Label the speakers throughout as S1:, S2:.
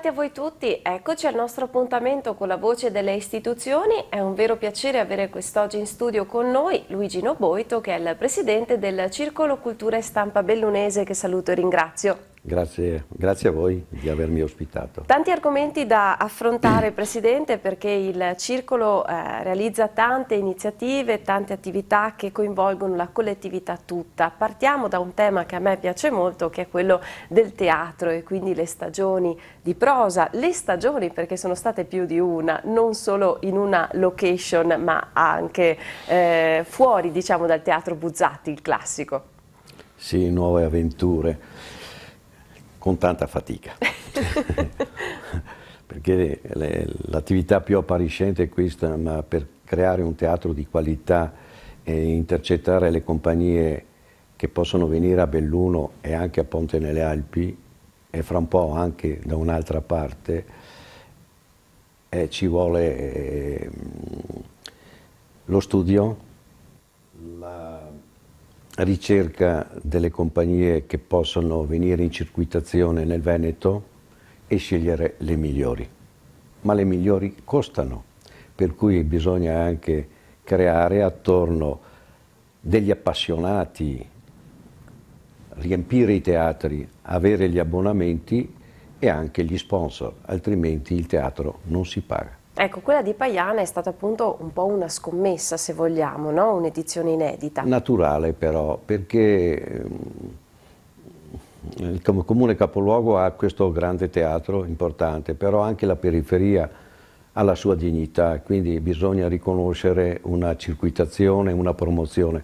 S1: Bentrovati a voi tutti, eccoci al nostro appuntamento con la voce delle istituzioni. È un vero piacere avere quest'oggi in studio con noi Luigi Noboito che è il presidente del Circolo Cultura e Stampa Bellunese che saluto e ringrazio.
S2: Grazie, grazie, a voi di avermi ospitato.
S1: Tanti argomenti da affrontare mm. Presidente perché il Circolo eh, realizza tante iniziative, tante attività che coinvolgono la collettività tutta. Partiamo da un tema che a me piace molto che è quello del teatro e quindi le stagioni di prosa, le stagioni perché sono state più di una, non solo in una location ma anche eh, fuori diciamo dal teatro Buzzatti, il classico.
S2: Sì, nuove avventure con tanta fatica. Perché l'attività più appariscente è questa, ma per creare un teatro di qualità e intercettare le compagnie che possono venire a Belluno e anche a Ponte nelle Alpi e fra un po' anche da un'altra parte, eh, ci vuole eh, lo studio, la ricerca delle compagnie che possono venire in circuitazione nel Veneto e scegliere le migliori. Ma le migliori costano, per cui bisogna anche creare attorno degli appassionati, riempire i teatri, avere gli abbonamenti e anche gli sponsor, altrimenti il teatro non si paga.
S1: Ecco, quella di Paiana è stata appunto un po' una scommessa, se vogliamo, no? un'edizione inedita.
S2: Naturale però, perché ehm, il comune capoluogo ha questo grande teatro importante, però anche la periferia ha la sua dignità, quindi bisogna riconoscere una circuitazione, una promozione.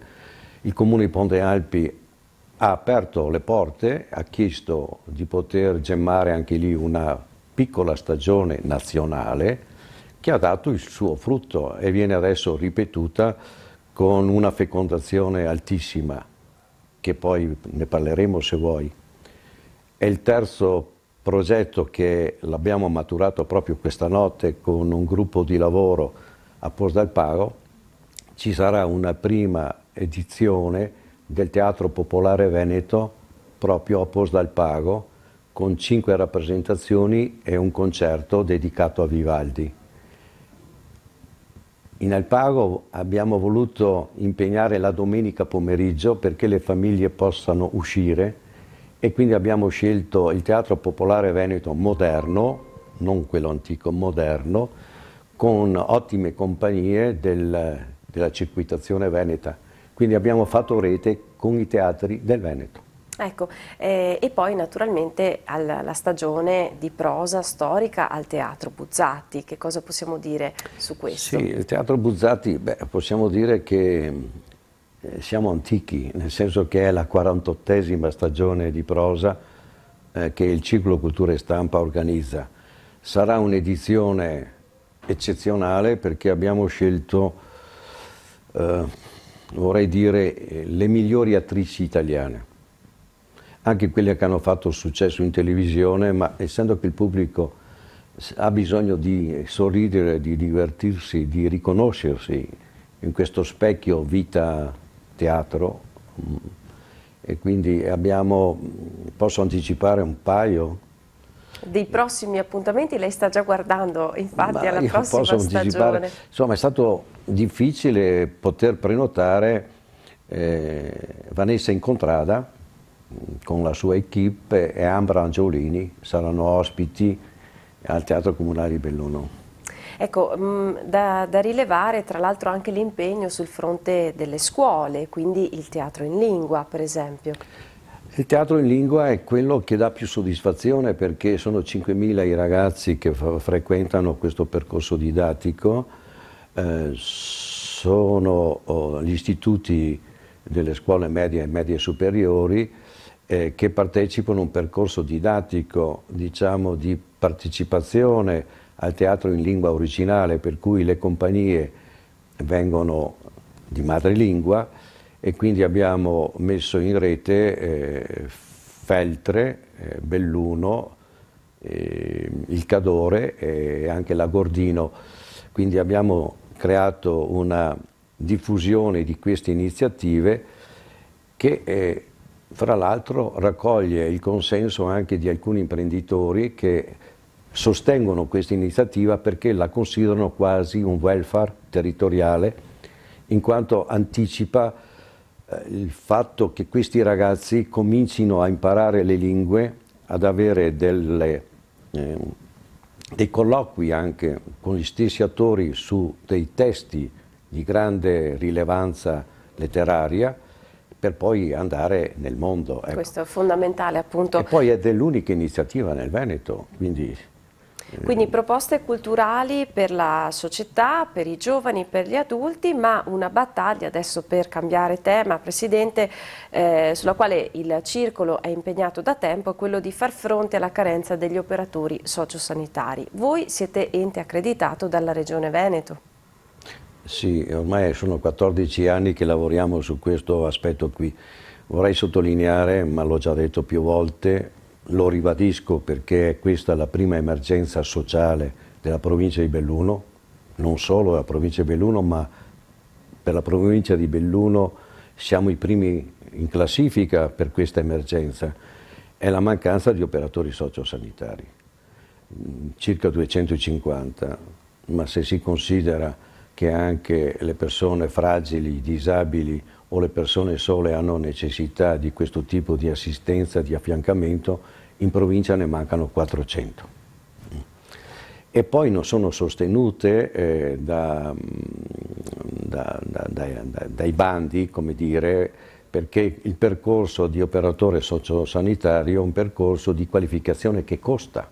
S2: Il comune di Ponte Alpi ha aperto le porte, ha chiesto di poter gemmare anche lì una piccola stagione nazionale, che ha dato il suo frutto e viene adesso ripetuta con una fecondazione altissima, che poi ne parleremo se vuoi. È il terzo progetto che l'abbiamo maturato proprio questa notte con un gruppo di lavoro a Pos del Paro. Ci sarà una prima edizione del Teatro Popolare Veneto proprio a Pos del Paro con cinque rappresentazioni e un concerto dedicato a Vivaldi. In Alpago abbiamo voluto impegnare la domenica pomeriggio perché le famiglie possano uscire e quindi abbiamo scelto il Teatro Popolare Veneto moderno, non quello antico, moderno, con ottime compagnie del, della circuitazione veneta. Quindi abbiamo fatto rete con i teatri del Veneto.
S1: Ecco, eh, e poi naturalmente alla stagione di prosa storica al Teatro Buzzati, che cosa possiamo dire su questo? Sì,
S2: il Teatro Buzzati, beh, possiamo dire che eh, siamo antichi, nel senso che è la 48esima stagione di prosa eh, che il ciclo Cultura e Stampa organizza. Sarà un'edizione eccezionale perché abbiamo scelto, eh, vorrei dire, le migliori attrici italiane anche quelli che hanno fatto successo in televisione, ma essendo che il pubblico ha bisogno di sorridere, di divertirsi, di riconoscersi in questo specchio vita-teatro mm, e quindi abbiamo, posso anticipare un paio?
S1: Dei prossimi appuntamenti lei sta già guardando infatti Ma alla prossima posso anticipare.
S2: Insomma è stato difficile poter prenotare eh, Vanessa Incontrada con la sua equip e Ambra Angiolini saranno ospiti al Teatro Comunale di Belluno.
S1: Ecco, mm, da, da, rilevare tra l'altro anche l'impegno sul fronte delle scuole, quindi il teatro in lingua per esempio.
S2: Il teatro in lingua è quello che dà più soddisfazione perché sono 5.000 i ragazzi che frequentano questo percorso didattico, eh, sono oh, gli istituti delle scuole medie e medie superiori, eh, che partecipano a un percorso didattico, diciamo, di partecipazione al teatro in lingua originale, per cui le compagnie vengono di madrelingua e quindi abbiamo messo in rete eh, Feltre, eh, Belluno, eh, il Cadore e anche l'Agordino. Quindi abbiamo creato una diffusione di queste iniziative che eh, fra l'altro raccoglie il consenso anche di alcuni imprenditori che sostengono questa iniziativa perché la considerano quasi un welfare territoriale in quanto anticipa eh, il fatto che questi ragazzi comincino a imparare le lingue, ad avere delle, eh, dei colloqui anche con gli stessi attori su dei testi di grande rilevanza letteraria per poi andare nel mondo. Ecco.
S1: Questo è fondamentale appunto. E poi
S2: è dell'unica iniziativa nel Veneto, quindi...
S1: Eh, quindi proposte culturali per la società, per i giovani, per gli adulti, ma una battaglia adesso per cambiare tema, Presidente, eh, sulla quale il Circolo è impegnato da tempo, è quello di far fronte alla carenza degli operatori sociosanitari. Voi siete ente accreditato dalla Regione Veneto.
S2: Sì, ormai sono 14 anni che lavoriamo su questo aspetto qui. Vorrei sottolineare, ma l'ho già detto più volte, lo ribadisco perché questa è la prima emergenza sociale della provincia di Belluno, non solo della provincia di Belluno, ma per la provincia di Belluno siamo i primi in classifica per questa emergenza, è la mancanza di operatori sociosanitari, mm, circa 250, ma se si considera che anche le persone fragili, disabili o le persone sole hanno necessità di questo tipo di assistenza, di affiancamento, in provincia ne mancano 400. E poi non sono sostenute eh, da, mm, da, da, dai bandi, come dire, perché il percorso di operatore sociosanitario è un percorso di qualificazione che costa.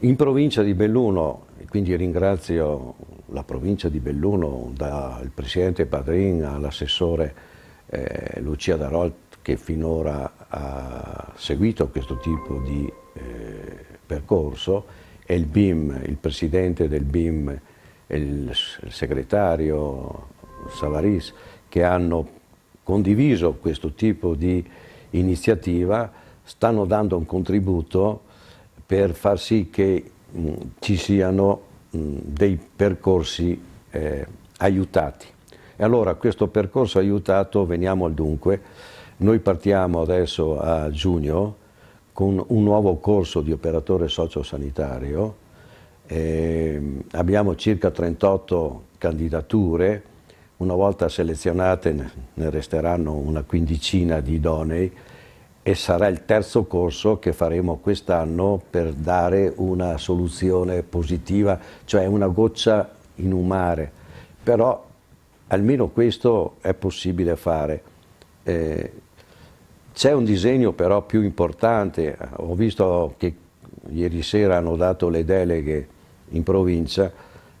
S2: In provincia di Belluno, quindi ringrazio la provincia di Belluno, dal presidente Padrin all'assessore eh, Lucia Darol che finora ha seguito questo tipo di eh, percorso e il BIM, il presidente del BIM e il, il segretario Savaris che hanno condiviso questo tipo di iniziativa stanno dando un contributo per far sì che mh, ci siano dei percorsi eh, aiutati. E allora questo percorso aiutato, veniamo al dunque, noi partiamo adesso a giugno con un nuovo corso di operatore sociosanitario, eh, abbiamo circa 38 candidature, una volta selezionate ne resteranno una quindicina di idonei, e sarà il terzo corso che faremo quest'anno per dare una soluzione positiva, cioè una goccia in un mare. Però almeno questo è possibile fare. Eh, c'è un disegno però più importante, ho visto che ieri sera hanno dato le deleghe in provincia,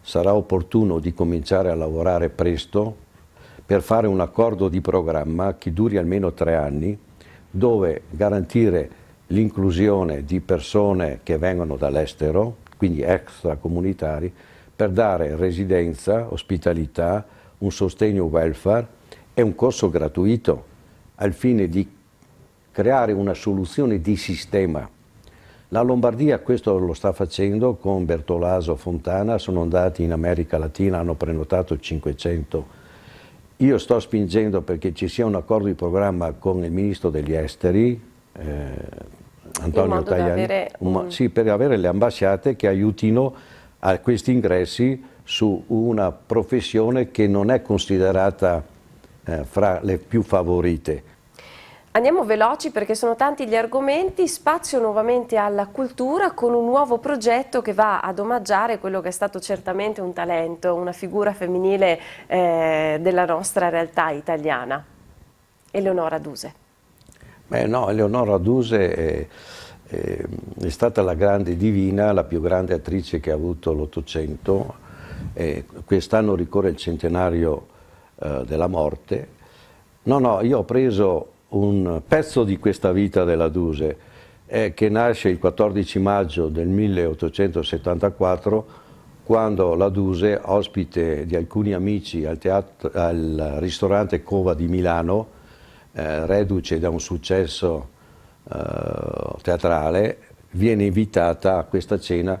S2: sarà opportuno di cominciare a lavorare presto per fare un accordo di programma che duri almeno tre anni dove garantire l'inclusione di persone che vengono dall'estero, quindi extracomunitari, per dare residenza, ospitalità, un sostegno welfare e un corso gratuito al fine di creare una soluzione di sistema. La Lombardia questo lo sta facendo con Bertolaso Fontana, sono andati in America Latina, hanno prenotato 500 io sto spingendo perché ci sia un accordo di programma con il ministro degli esteri, eh, Antonio Tajani, un... sì, per avere le ambasciate che aiutino a questi ingressi su una professione che non è considerata eh, fra le più favorite
S1: Andiamo veloci perché sono tanti gli argomenti, spazio nuovamente alla cultura con un nuovo progetto che va ad omaggiare quello che è stato certamente un talento, una figura femminile eh, della nostra realtà italiana, Eleonora Duse.
S2: Beh no, Eleonora Duse è, è, è stata la grande divina, la più grande attrice che ha avuto l'Ottocento, quest'anno ricorre il centenario eh, della morte. No, no, io ho preso un pezzo di questa vita della Duse eh, che nasce il 14 maggio del 1874 quando la Duse, ospite di alcuni amici al, teatro, al ristorante Cova di Milano, eh, reduce da un successo eh, teatrale, viene invitata a questa cena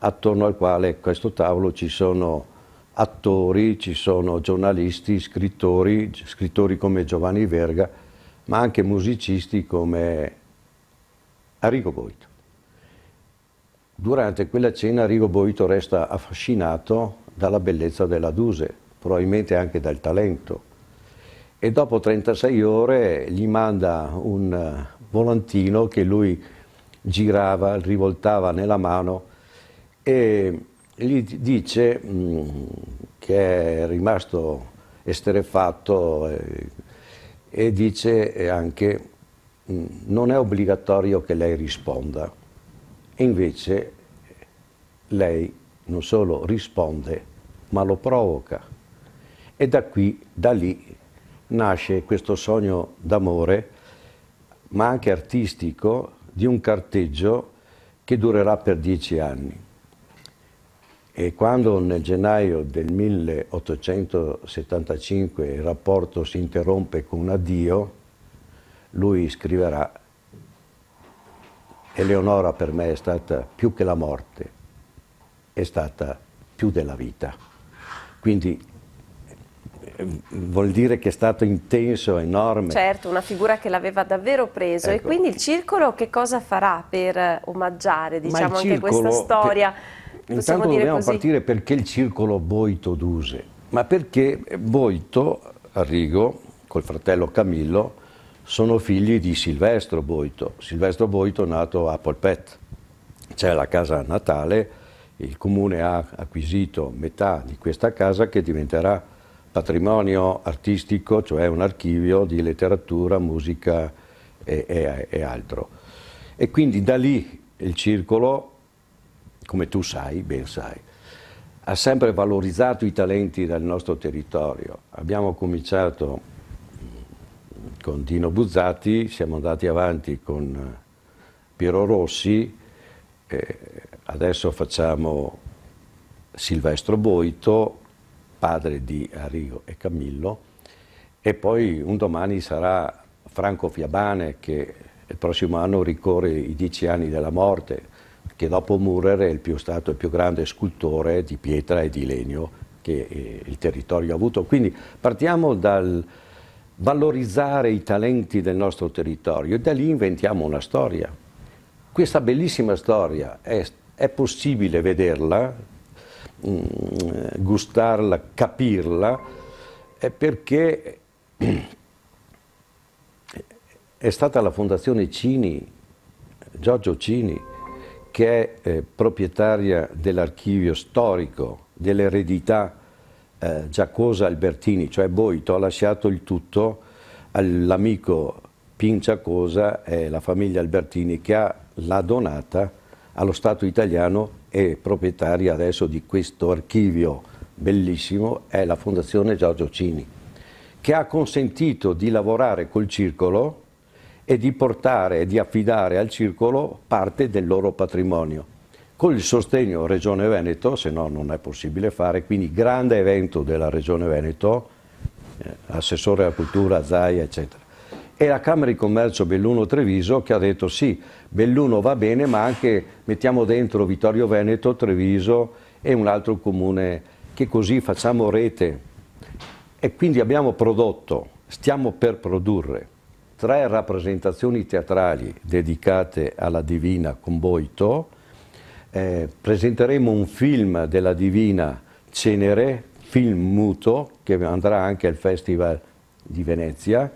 S2: attorno al quale a questo tavolo ci sono attori, ci sono giornalisti, scrittori, scrittori come Giovanni Verga, ma anche musicisti come Arrigo Boito. Durante quella cena Arrigo Boito resta affascinato dalla bellezza della Duse, probabilmente anche dal talento. E dopo 36 ore gli manda un volantino che lui girava, rivoltava nella mano e gli dice mm, che è rimasto esterefatto, eh, e dice anche mm, non è obbligatorio che lei risponda. E invece lei non solo risponde, ma lo provoca. E da qui, da lì, nasce questo sogno d'amore, ma anche artistico, di un carteggio che durerà per dieci anni. E quando nel gennaio del 1875 il rapporto si interrompe con un addio, lui scriverà Eleonora per me è stata più che la morte, è stata più della vita. Quindi vuol dire che è stato intenso, enorme.
S1: Certo, una figura che l'aveva davvero preso. Ecco. E quindi il circolo che cosa farà per omaggiare diciamo, anche questa storia? Che Intanto dobbiamo così? partire
S2: perché il circolo Boito-Duse, ma perché Boito, Arrigo, col fratello Camillo, sono figli di Silvestro Boito. Silvestro Boito nato a Polpet, c'è la casa natale, il comune ha acquisito metà di questa casa che diventerà patrimonio artistico, cioè un archivio di letteratura, musica e, e, e altro. E quindi da lì il circolo come tu sai, ben sai, ha sempre valorizzato i talenti del nostro territorio. Abbiamo cominciato con Dino Buzzati, siamo andati avanti con eh, Piero Rossi, eh, adesso facciamo Silvestro Boito, padre di Arrigo e Camillo, e poi un domani sarà Franco Fiabane che il prossimo anno ricorre i dieci anni della morte che dopo Murrer è il, più stato il più grande scultore di pietra e di legno che eh, il territorio ha avuto. Quindi partiamo dal valorizzare i talenti del nostro territorio e da lì inventiamo una storia. Questa bellissima storia è, è possibile vederla, mh, mm, gustarla, capirla, perché è stata la Fondazione Cini, Giorgio Cini, che è eh, proprietaria dell'archivio storico dell'eredità eh, Giacosa Albertini, cioè Boito, ha lasciato il tutto all'amico Pin Giacosa e la famiglia Albertini che ha la donata allo Stato italiano e proprietaria adesso di questo archivio bellissimo è la Fondazione Giorgio Cini, che ha consentito di lavorare col circolo e di portare e di affidare al circolo parte del loro patrimonio. Con il sostegno Regione Veneto, se no non è possibile fare, quindi grande evento della Regione Veneto, eh, assessore alla cultura, Zaia, eccetera. E la Camera di Commercio Belluno Treviso che ha detto sì, Belluno va bene, ma anche mettiamo dentro Vittorio Veneto, Treviso e un altro comune, che così facciamo rete. E quindi abbiamo prodotto, stiamo per produrre tre rappresentazioni teatrali dedicate alla Divina con Boito, eh, presenteremo un film della Divina Cenere, film muto, che andrà anche al Festival di Venezia,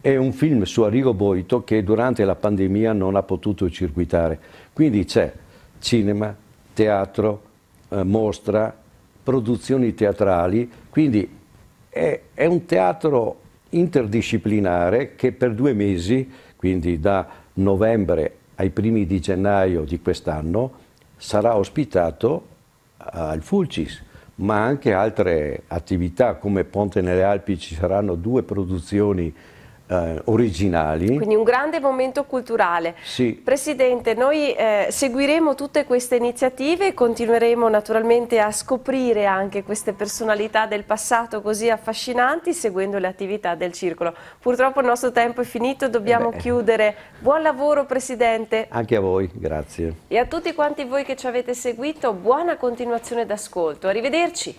S2: e un film su Arrigo Boito che durante la pandemia non ha potuto circuitare. Quindi c'è cinema, teatro, eh, mostra, produzioni teatrali, quindi è, è un teatro interdisciplinare che per due mesi, quindi da novembre ai primi di gennaio di quest'anno, sarà ospitato eh, al Fulcis, ma anche altre attività come Ponte nelle Alpi ci saranno due produzioni eh, originali.
S1: Quindi un grande momento culturale. Sì. Presidente, noi eh, seguiremo tutte queste iniziative e continueremo naturalmente a scoprire anche queste personalità del passato così affascinanti seguendo le attività del circolo. Purtroppo il nostro tempo è finito, dobbiamo eh Beh. chiudere. Buon lavoro Presidente.
S2: Anche a voi, grazie.
S1: E a tutti quanti voi che ci avete seguito, buona continuazione d'ascolto. Arrivederci.